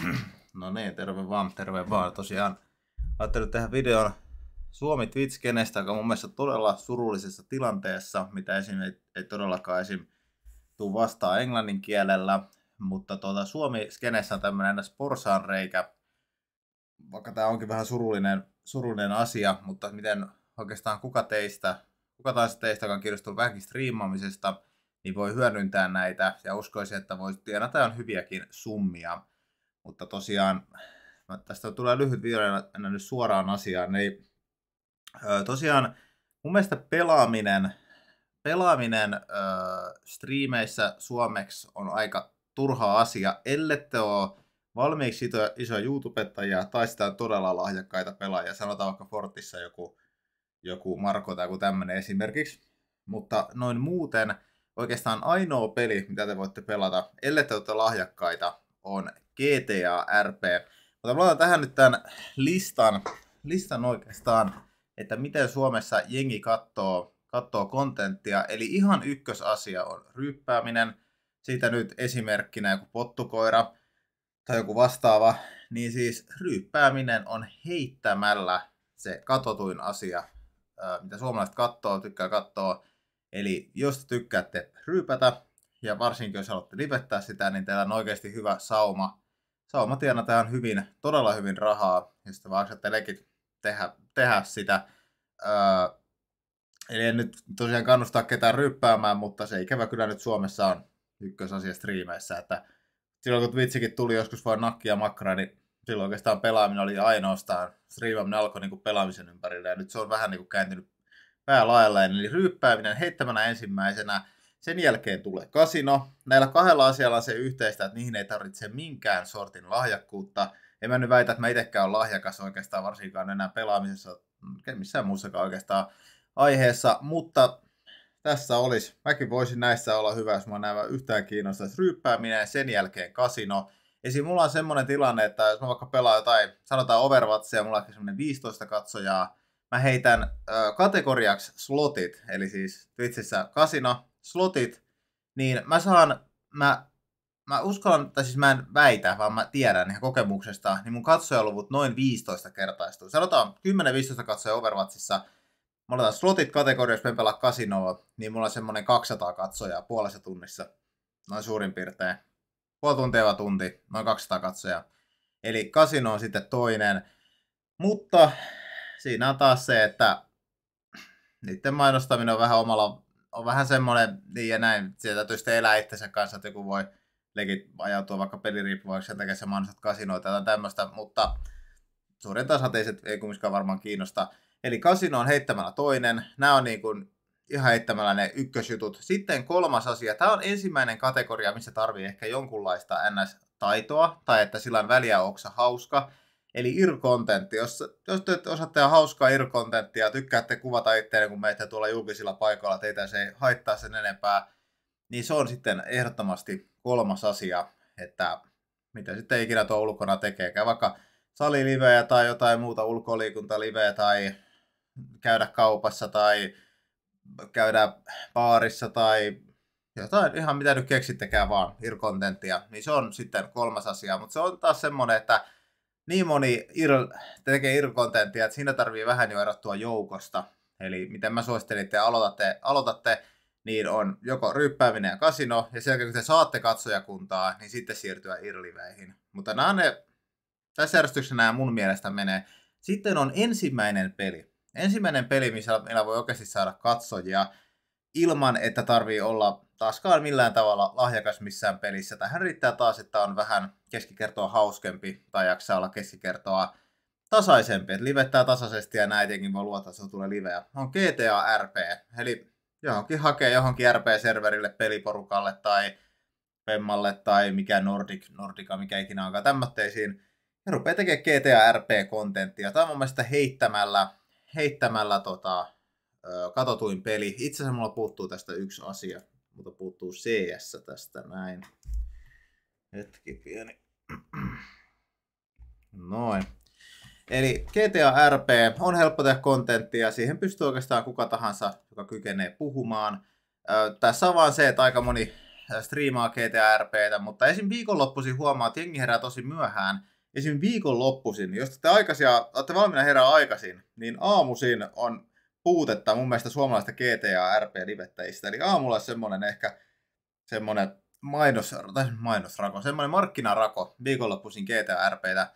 No niin, terve vaan, terve vaan. Tosiaan ajattelin tehdä videon Suomi Twitch-kenestä, joka on mun mielestä todella surullisessa tilanteessa, mitä esim. ei, ei todellakaan esim. tuu vastaan englannin kielellä, mutta tuota, Suomi-skenessä on tämmöinen reikä, vaikka tämä onkin vähän surullinen, surullinen asia, mutta miten oikeastaan kuka teistä, kuka taas teistä, joka on kiinnostunut vähänkin striimaamisesta, niin voi hyödyntää näitä ja uskoisin, että voi tienata on hyviäkin summia. Mutta tosiaan, tästä tulee lyhyt video ennen nyt suoraan asiaan, niin tosiaan mun mielestä pelaaminen, pelaaminen ö, striimeissä suomeksi on aika turha asia, ellette ole valmiiksi iso, iso ja tai sitä todella lahjakkaita pelaajia. Sanotaan vaikka Fortissa joku, joku Marko tai joku tämmöinen esimerkiksi. Mutta noin muuten oikeastaan ainoa peli, mitä te voitte pelata, ellei te lahjakkaita, on GTA RP. Mutta laitan tähän nyt tämän listan, listan oikeastaan, että miten Suomessa jengi katsoo, katsoo kontenttia. Eli ihan ykkösasia on ryppääminen. Siitä nyt esimerkkinä joku pottukoira tai joku vastaava. Niin siis ryppääminen on heittämällä se katotuin asia, mitä suomalaiset katsoo, tykkää katsoa. Eli jos tykkäätte ryypätä, ja varsinkin jos haluatte livettää sitä, niin teillä on oikeasti hyvä sauma. Sauma tähän hyvin, todella hyvin rahaa, ja sitten vaan leikit tehdä, tehdä sitä. Öö, eli en nyt tosiaan kannustaa ketään ryppäämään, mutta se ikävä kyllä nyt Suomessa on ykkösasia striimeissä, että silloin kun Twitchikin tuli joskus vain nakki ja niin silloin oikeastaan pelaaminen oli ainoastaan, striimaaminen alkoi niin kuin pelaamisen ympärille ja nyt se on vähän niin kuin kääntynyt päälaelleen, eli ryyppääminen heittämänä ensimmäisenä, sen jälkeen tulee kasino. Näillä kahdella asialla on se yhteistä, että niihin ei tarvitse minkään sortin lahjakkuutta. En mä nyt väitä, että mä itsekään olen lahjakas oikeastaan, varsinkaan enää pelaamisessa, missään muussakaan oikeastaan aiheessa, mutta tässä olisi. Mäkin voisin näissä olla hyvä, jos mä näen yhtään kiinnostaisi ryyppääminen ja sen jälkeen kasino. Esim. mulla on semmoinen tilanne, että jos mä vaikka pelaan jotain, sanotaan Overwatchia, mulla on semmoinen 15 katsojaa, mä heitän ö, kategoriaksi slotit, eli siis Twitchissä kasino, slotit, niin mä saan, mä, mä uskallan, tai siis mä en väitä, vaan mä tiedän ihan kokemuksesta, niin mun katsojaluvut noin 15 kertaistuu. Sanotaan 10-15 katsoja Overwatchissa, mä otan slotit kategoriassa, mä pelaa kasinoa, niin mulla on semmonen 200 katsojaa puolessa tunnissa, noin suurin piirtein. Puoli tuntia tunti, noin 200 katsojaa. Eli kasino on sitten toinen. Mutta siinä on taas se, että niiden mainostaminen on vähän omalla on vähän semmoinen, niin ja näin, sieltä täytyy sitten elää itsensä kanssa, että joku voi legit ajautua vaikka peliriippuvaksi sen takia se mainostat kasinoita tai tämmöistä, mutta suurin tasateiset ei kumminkaan varmaan kiinnosta. Eli kasino on heittämällä toinen, nämä on niin kuin ihan heittämällä ne ykkösjutut. Sitten kolmas asia, tämä on ensimmäinen kategoria, missä tarvii ehkä jonkunlaista NS-taitoa, tai että sillä on väliä, onko hauska, Eli IR-kontentti, jos, jos te osaatte hauskaa ir ja tykkäätte kuvata itseäni, kun meitä tuolla julkisilla paikoilla, teitä se ei haittaa sen enempää, niin se on sitten ehdottomasti kolmas asia, että mitä sitten ikinä tuo ulkona tekeekään, vaikka salilivejä tai jotain muuta ulkoliikuntalivejä tai käydä kaupassa tai käydä baarissa tai jotain ihan mitä nyt keksittekään vaan, irkontenttia, niin se on sitten kolmas asia, mutta se on taas semmoinen, että niin moni ir, tekee irkontenttia, että siinä tarvii vähän jo erottua joukosta. Eli miten mä suosittelin, että aloitatte, aloitatte niin on joko ryppääminen ja kasino, ja sen jälkeen kun te saatte katsojakuntaa, niin sitten siirtyä irliveihin. Mutta nämä ne, tässä järjestyksessä nämä mun mielestä menee. Sitten on ensimmäinen peli. Ensimmäinen peli, missä meillä voi oikeasti saada katsojia, ilman, että tarvii olla taaskaan millään tavalla lahjakas missään pelissä. Tähän riittää taas, että on vähän keskikertoa hauskempi tai jaksaa olla keskikertoa tasaisempi. Että livettää tasaisesti ja näitäkin voi luottaa, että se tulee liveä. On GTA RP, eli johonkin hakee johonkin RP-serverille peliporukalle tai pemmalle tai mikä Nordic, Nordica, mikä ikinä onkaan tämmöisiin. Ja rupeaa tekemään GTA RP-kontenttia. Tämä on mun mielestä heittämällä, heittämällä tota, katotuin peli. Itse asiassa mulla puuttuu tästä yksi asia, mutta puuttuu CS tästä näin. Hetki pieni. Noin. Eli GTA RP on helppo tehdä kontenttia, siihen pystyy oikeastaan kuka tahansa, joka kykenee puhumaan. Tässä on vaan se, että aika moni striimaa GTA RPtä, mutta esim. viikonloppuisin huomaa, että jengi herää tosi myöhään. Esim. viikonloppuisin, jos te aikaisia, olette valmiina herää aikaisin, niin aamuisin on puutetta mun mielestä suomalaista GTA RP-livettäjistä. Eli aamulla semmoinen ehkä semmoinen mainos, mainosrako, semmoinen markkinarako viikonloppuisin GTA RPtä,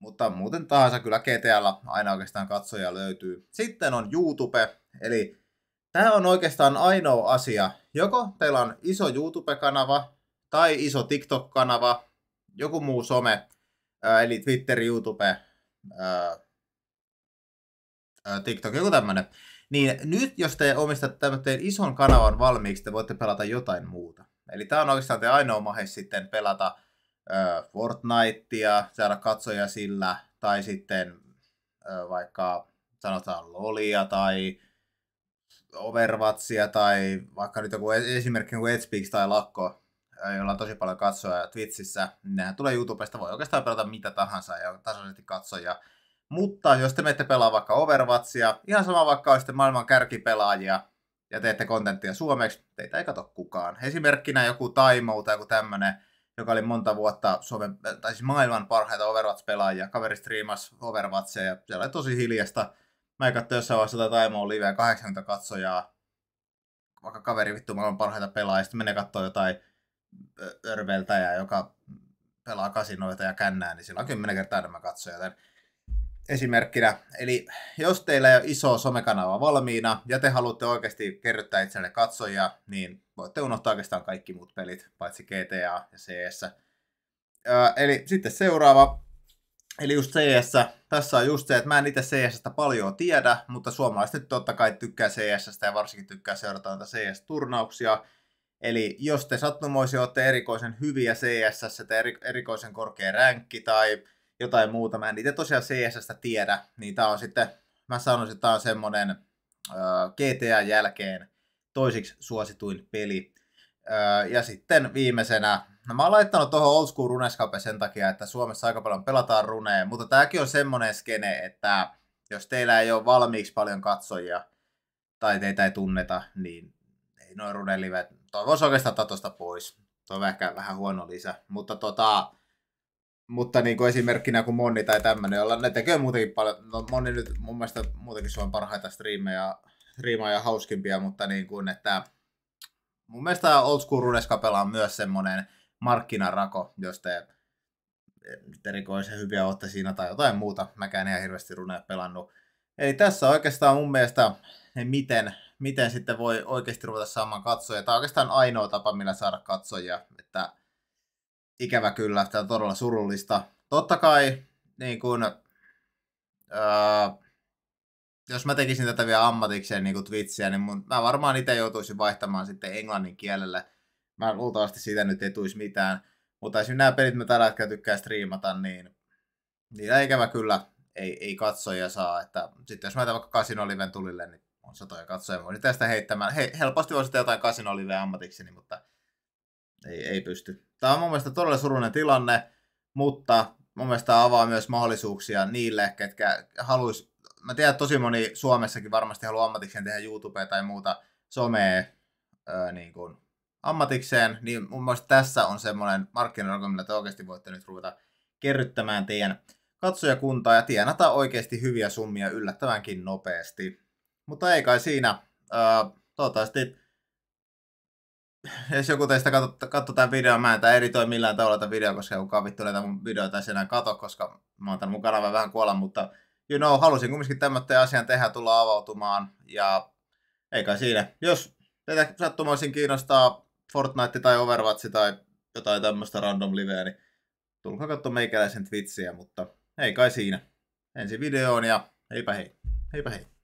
mutta muuten tahansa kyllä GTAlla aina oikeastaan katsoja löytyy. Sitten on YouTube, eli tämä on oikeastaan ainoa asia. Joko teillä on iso YouTube-kanava tai iso TikTok-kanava, joku muu some, eli Twitter, YouTube, TikTok, joku tämmönen. Niin nyt, jos te omistatte tämmöisen ison kanavan valmiiksi, te voitte pelata jotain muuta. Eli tämä on oikeastaan te ainoa mahe siis sitten pelata äh, Fortnitea, saada katsoja sillä, tai sitten äh, vaikka sanotaan Lolia tai Overwatchia tai vaikka nyt joku e-, esimerkki kuin Edspeaks tai Lakko, jolla on tosi paljon katsoja Twitchissä, niin nehän tulee YouTubesta, voi oikeastaan pelata mitä tahansa ja tasaisesti katsoja. Mutta jos te menette pelaa vaikka Overwatchia, ihan sama vaikka olisitte maailman kärkipelaajia ja teette kontenttia suomeksi, teitä ei kato kukaan. Esimerkkinä joku Taimo tai joku tämmönen, joka oli monta vuotta Suomen, tai siis maailman parhaita Overwatch-pelaajia. Kaveri striimas Overwatchia ja siellä oli tosi hiljasta. Mä katso jossain vaiheessa tätä Taimoa liveä 80 katsojaa. Vaikka kaveri vittu maailman parhaita pelaajia, sitten menee katsoa jotain örveltäjää, joka pelaa kasinoita ja kännää, niin sillä on kymmenen kertaa enemmän katsoja esimerkkinä. Eli jos teillä ei ole iso somekanava valmiina ja te haluatte oikeasti kerryttää itselle katsojia, niin voitte unohtaa oikeastaan kaikki muut pelit, paitsi GTA ja CS. Öö, eli sitten seuraava, eli just CS. Tässä on just se, että mä en itse CSstä paljon tiedä, mutta suomalaiset totta kai tykkää CSstä ja varsinkin tykkää seurata näitä CS-turnauksia. Eli jos te sattumoisin olette erikoisen hyviä CS, tai erikoisen korkea ränkki tai jotain muuta. Mä en itse tosiaan CSstä tiedä, niin tää on sitten, mä sanoisin, että tää on semmonen äh, GTA jälkeen toisiksi suosituin peli. Äh, ja sitten viimeisenä, no mä oon laittanut tuohon Old School Runescape sen takia, että Suomessa aika paljon pelataan runeja, mutta tääkin on semmonen skene, että jos teillä ei ole valmiiksi paljon katsojia, tai teitä ei tunneta, niin ei noin runelivet. Toivoisi oikeastaan tatosta pois. Tuo on ehkä vähän huono lisä. Mutta tota, mutta niin kuin esimerkkinä kuin Monni tai tämmöinen, jolla ne tekee muutenkin paljon, no Monni nyt mun mielestä muutenkin on parhaita striimejä, striimaa ja hauskimpia, mutta niin kuin, että mun mielestä Old School Runescapella on myös semmoinen markkinarako, jos te nyt erikoisen hyviä olette siinä tai jotain muuta. Mäkään en hirveästi runea pelannut. Eli tässä oikeastaan mun mielestä miten, miten sitten voi oikeasti ruveta saamaan katsoja. Tämä on oikeastaan ainoa tapa, millä saada katsoja, Että ikävä kyllä, tämä on todella surullista. Totta kai, niin kun ää, jos mä tekisin tätä vielä ammatikseen niin Twitchiä, niin mun, mä varmaan itse joutuisin vaihtamaan sitten englannin kielelle. Mä luultavasti siitä nyt ei tuisi mitään. Mutta esimerkiksi nämä pelit, mä tällä hetkellä tykkään striimata, niin niillä ikävä kyllä ei, ei katsoja saa. Että, sitten jos mä vaikka kasinoliven tulille, niin on satoja katsoja. Voin tästä heittämään. He, helposti voisi jotain kasinoliveä ammatikseni, niin, mutta ei, ei pysty. Tämä on mun mielestä todella surullinen tilanne, mutta mun mielestä avaa myös mahdollisuuksia niille, ketkä haluaisi, mä tiedän, että tosi moni Suomessakin varmasti haluaa ammatikseen tehdä YouTubea tai muuta somea öö, niin kuin ammatikseen, niin mun mielestä tässä on semmoinen markkinoilla, millä te oikeasti voitte nyt ruveta kerryttämään teidän katsojakuntaa ja tienata oikeasti hyviä summia yllättävänkin nopeasti. Mutta ei kai siinä. Öö, toivottavasti jos joku teistä katsoo katso tämän videon, mä en tää toi millään tavalla tämän videon, koska kukaan vittu näitä mun videoita ei enää kato, koska mä oon tämän mun kanavan vähän kuolla, mutta you know, halusin kumminkin tämmöisen asian tehdä, tulla avautumaan ja eikä siinä. Jos teitä sattumoisin kiinnostaa Fortnite tai Overwatch tai jotain tämmöistä random liveä, niin tulkaa katsoa meikäläisen Twitchiä, mutta ei kai siinä. Ensi videoon ja heipä hei. Heipä hei.